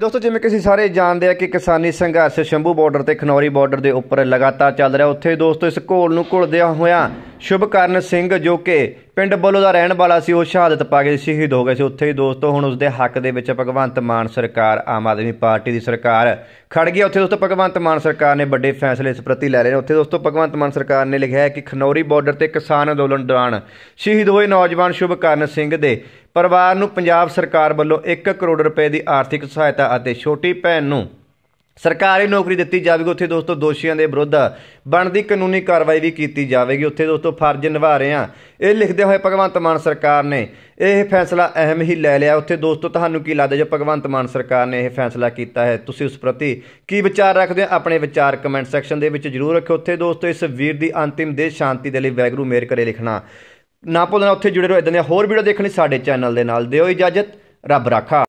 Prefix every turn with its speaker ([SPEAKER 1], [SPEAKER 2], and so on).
[SPEAKER 1] ਦੋਸਤੋ ਜਿਵੇਂ ਕਿ ਅਸੀਂ ਸਾਰੇ ਜਾਣਦੇ ਆ ਕਿ ਕਿਸਾਨੀ ਸੰਘਰਸ਼ ਸ਼ੰਭੂ ਬਾਰਡਰ ਤੇ ਖਨੌਰੀ ਬਾਰਡਰ ਦੇ ਉੱਪਰ ਲਗਾਤਾਰ ਚੱਲ ਰਿਹਾ ਉੱਥੇ ਦੋਸਤੋ ਇਸ ਘੋਲ ਨੂੰ ਘੁਲਦਿਆ ਹੋਇਆ ਸ਼ੁਭਕਰਨ ਸਿੰਘ ਜੋ ਕਿ ਪਿੰਡ ਬੋਲੋ ਦਾ ਰਹਿਣ ਵਾਲਾ ਸੀ ਉਹ ਸ਼ਹਾਦਤ ਪਾ ਕੇ ਸ਼ਹੀਦ ਹੋ ਗਏ ਸੀ ਉੱਥੇ ਹੀ ਦੋਸਤੋ ਹੁਣ ਉਸ ਦੇ ਹੱਕ ਦੇ ਵਿੱਚ ਭਗਵੰਤ ਮਾਨ ਸਰਕਾਰ ਆਮ ਆਦਮੀ ਪਾਰਟੀ ਦੀ ਸਰਕਾਰ ਖੜ ਗਈ ਉੱਥੇ ਦੋਸਤੋ ਭਗਵੰਤ ਮਾਨ ਸਰਕਾਰ ਨੇ ਵੱਡੇ ਫੈਸਲੇ ਇਸ ਪ੍ਰਤੀ ਲੈ ਰਹੇ ਨੇ ਉੱਥੇ ਦੋਸਤੋ ਭਗਵੰਤ ਮਾਨ ਸਰਕਾਰ ਨੇ ਲਿਖਿਆ ਹੈ ਕਿ ਖਨੌਰੀ ਬਾਰਡਰ ਤੇ ਕਿਸਾਨ ਅੰਦੋਲਨ ਦੌਰਾਨ ਸ਼ਹੀਦ ਹੋਏ ਨੌਜਵਾਨ ਸ਼ੁਭਕਰਨ ਸਿੰਘ ਦੇ ਪਰਿਵਾਰ ਨੂੰ ਪੰਜਾਬ ਸਰਕਾਰ ਵੱਲੋਂ 1 ਕਰੋੜ ਰੁਪਏ ਦੀ ਆਰਥਿਕ ਸਹਾਇਤਾ ਅਤੇ ਛੋਟੀ ਭੈਣ ਨੂੰ ਸਰਕਾਰੀ ਨੌਕਰੀ ਦਿੱਤੀ ਜਾਵੇਗੀ ਉੱਥੇ ਦੋਸਤੋ ਦੋਸ਼ੀਆਂ ਦੇ ਵਿਰੁੱਧ ਬਣਦੀ ਕਾਨੂੰਨੀ ਕਾਰਵਾਈ ਵੀ ਕੀਤੀ ਜਾਵੇਗੀ ਉੱਥੇ ਦੋਸਤੋ ਫਰਜ਼ ਨਿਭਾ ਰਹੇ ਆ ਇਹ ਲਿਖਦੇ ਹੋਏ ਭਗਵੰਤ ਮਾਨ ਸਰਕਾਰ ਨੇ ਇਹ ਫੈਸਲਾ ਅਹਿਮ ਹੀ ਲੈ ਲਿਆ ਉੱਥੇ ਦੋਸਤੋ ਤੁਹਾਨੂੰ ਕੀ ਲੱਗਦਾ ਜੋ ਭਗਵੰਤ ਮਾਨ ਸਰਕਾਰ ਨੇ ਇਹ ਫੈਸਲਾ ਕੀਤਾ ਹੈ ਤੁਸੀਂ ਉਸ ਪ੍ਰਤੀ ਕੀ ਵਿਚਾਰ ਰੱਖਦੇ ਹੋ ਆਪਣੇ ਵਿਚਾਰ ਕਮੈਂਟ ਸੈਕਸ਼ਨ ਦੇ ਵਿੱਚ ਜਰੂਰ ਰੱਖਿਓ ਉੱਥੇ ਦੋਸਤੋ ਇਸ ਵੀਰ ਦੀ ਅੰਤਿਮ ਦੇਹ ਸ਼ਾਂਤੀ ਦੇ ਲਈ ਵੈਗਰੂ ਮੇਰ ਕਰੇ ਲਿਖਣਾ ਨਾ ਭੁੱਲਣਾ ਉੱਥੇ ਜੁੜੇ ਰਹੋ ਇਦਾਂ ਦੇ ਹੋਰ ਵੀਡੀਓ ਦੇਖਣ ਲਈ ਸਾਡੇ ਚੈਨਲ ਦੇ ਨਾਲ ਦਿਓ ਇਜਾਜ਼ਤ ਰੱਬ ਰਾਖਾ